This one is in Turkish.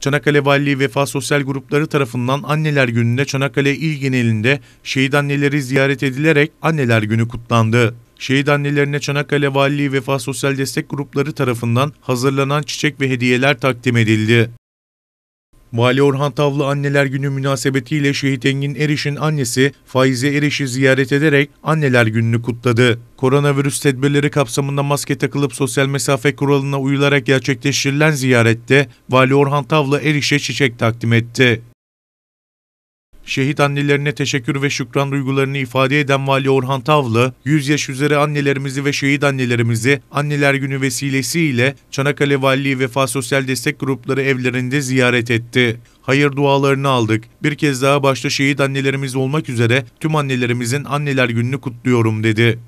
Çanakkale Valiliği Vefa Sosyal Grupları tarafından Anneler Günü'nde Çanakkale İl genelinde şehit anneleri ziyaret edilerek Anneler Günü kutlandı. Şehit annelerine Çanakkale Valiliği Vefa Sosyal Destek Grupları tarafından hazırlanan çiçek ve hediyeler takdim edildi. Mali Orhan Tavlı Anneler Günü münasebetiyle Şehit Engin Eriş'in annesi Faize Eriş'i ziyaret ederek Anneler Günü'nü kutladı. Koronavirüs tedbirleri kapsamında maske takılıp sosyal mesafe kuralına uyularak gerçekleştirilen ziyarette Vali Orhan Tavlı Eriş'e çiçek takdim etti şehit annelerine teşekkür ve şükran duygularını ifade eden Vali Orhan Tavlı, 100 yaş üzeri annelerimizi ve şehit annelerimizi Anneler Günü vesilesiyle Çanakkale Valiliği Vefa Sosyal Destek Grupları evlerinde ziyaret etti hayır dualarını aldık. Bir kez daha başta şehit annelerimiz olmak üzere tüm annelerimizin anneler gününü kutluyorum dedi.